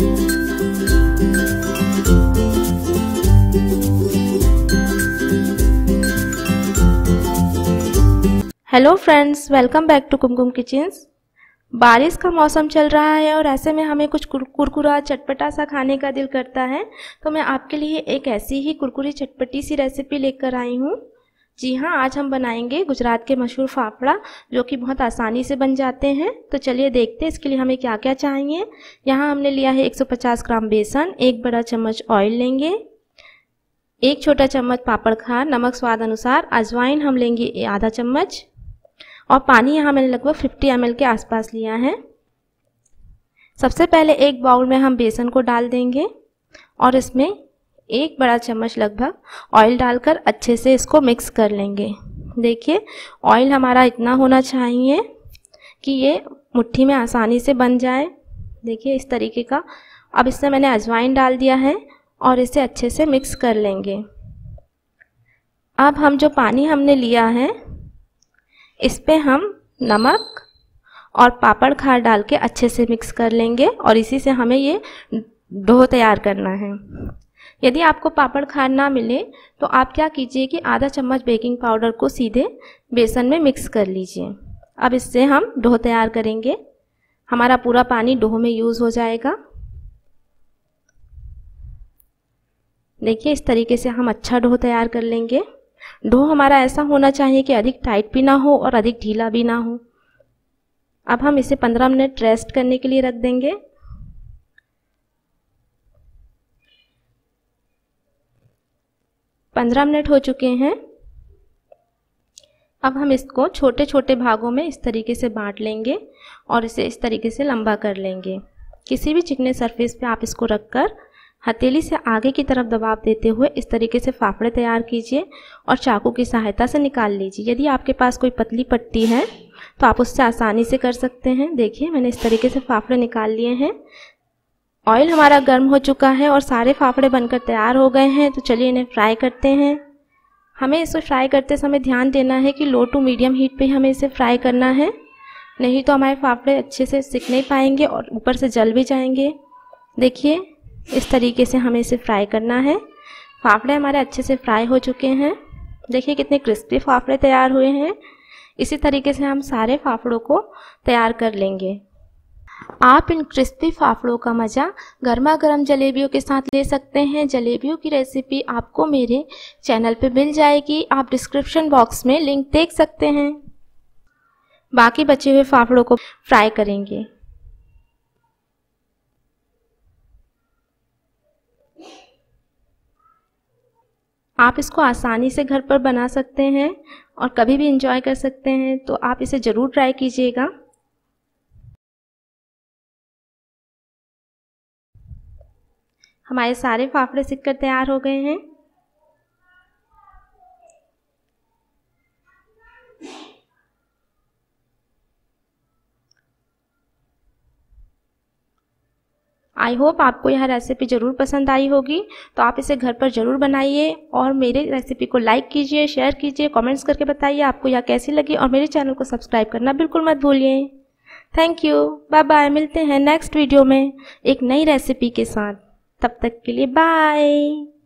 hello friends welcome back to Kumkum kitchens बारिश का मौसम चल रहा है और ऐसे में हमें कुछ कुरकुरा चटपटा सा खाने का दिल करता है तो मैं आपके लिए एक ऐसी ही कुरकुरी चटपटी सी रेसिपी लेकर आई हूँ जी हाँ आज हम बनाएंगे गुजरात के मशहूर फाफड़ा जो कि बहुत आसानी से बन जाते हैं तो चलिए देखते हैं इसके लिए हमें क्या क्या चाहिए यहाँ हमने लिया है 150 ग्राम बेसन एक बड़ा चम्मच ऑयल लेंगे एक छोटा चम्मच पापड़ खा नमक स्वाद अनुसार अजवाइन हम लेंगे आधा चम्मच और पानी यहाँ मैंने लगभग फिफ्टी एम के आसपास लिया है सबसे पहले एक बाउल में हम बेसन को डाल देंगे और इसमें एक बड़ा चम्मच लगभग ऑयल डालकर अच्छे से इसको मिक्स कर लेंगे देखिए ऑयल हमारा इतना होना चाहिए कि ये मुट्ठी में आसानी से बन जाए देखिए इस तरीके का अब इसमें मैंने अजवाइन डाल दिया है और इसे अच्छे से मिक्स कर लेंगे अब हम जो पानी हमने लिया है इस पर हम नमक और पापड़ खार डाल के अच्छे से मिक्स कर लेंगे और इसी से हमें ये डो तैयार करना है यदि आपको पापड़ खार ना मिले तो आप क्या कीजिए कि आधा चम्मच बेकिंग पाउडर को सीधे बेसन में मिक्स कर लीजिए अब इससे हम डोह तैयार करेंगे हमारा पूरा पानी डोह में यूज़ हो जाएगा देखिए इस तरीके से हम अच्छा डोह तैयार कर लेंगे डोह हमारा ऐसा होना चाहिए कि अधिक टाइट भी ना हो और अधिक ढीला भी ना हो अब हम इसे 15 मिनट रेस्ट करने के लिए रख देंगे पंद्रह मिनट हो चुके हैं अब हम इसको छोटे छोटे भागों में इस तरीके से बांट लेंगे और इसे इस तरीके से लंबा कर लेंगे किसी भी चिकने सरफेस पे आप इसको रखकर हथेली से आगे की तरफ दबाव देते हुए इस तरीके से फाफड़े तैयार कीजिए और चाकू की सहायता से निकाल लीजिए यदि आपके पास कोई पतली पट्टी है तो आप उससे आसानी से कर सकते हैं देखिए मैंने इस तरीके से फाफड़े निकाल लिए हैं ऑयल हमारा गर्म हो चुका है और सारे फाफड़े बनकर तैयार हो गए हैं तो चलिए इन्हें फ्राई करते हैं हमें इसे फ्राई करते समय ध्यान देना है कि लो टू मीडियम हीट पे हमें इसे फ्राई करना है नहीं तो हमारे फाफड़े अच्छे से सिक नहीं पाएंगे और ऊपर से जल भी जाएंगे देखिए इस तरीके से हमें इसे फ्राई करना है फाफड़े हमारे अच्छे से फ्राई हो चुके हैं देखिए कितने क्रिस्पी फाफड़े तैयार हुए हैं इसी तरीके से हम सारे फाफड़ों को तैयार कर लेंगे आप इन क्रिस्पी फाफड़ों का मज़ा गर्मा गर्म जलेबियों के साथ ले सकते हैं जलेबियों की रेसिपी आपको मेरे चैनल पे मिल जाएगी आप डिस्क्रिप्शन बॉक्स में लिंक देख सकते हैं बाकी बचे हुए फाफड़ों को फ्राई करेंगे आप इसको आसानी से घर पर बना सकते हैं और कभी भी इंजॉय कर सकते हैं तो आप इसे ज़रूर ट्राई कीजिएगा हमारे सारे फाफड़े सीख कर तैयार हो गए हैं आई होप आपको यह रेसिपी ज़रूर पसंद आई होगी तो आप इसे घर पर ज़रूर बनाइए और मेरे रेसिपी को लाइक कीजिए शेयर कीजिए कमेंट्स करके बताइए आपको यह कैसी लगी और मेरे चैनल को सब्सक्राइब करना बिल्कुल मत भूलिए थैंक यू बाय बाय मिलते हैं नेक्स्ट वीडियो में एक नई रेसिपी के साथ तब तक के लिए बाय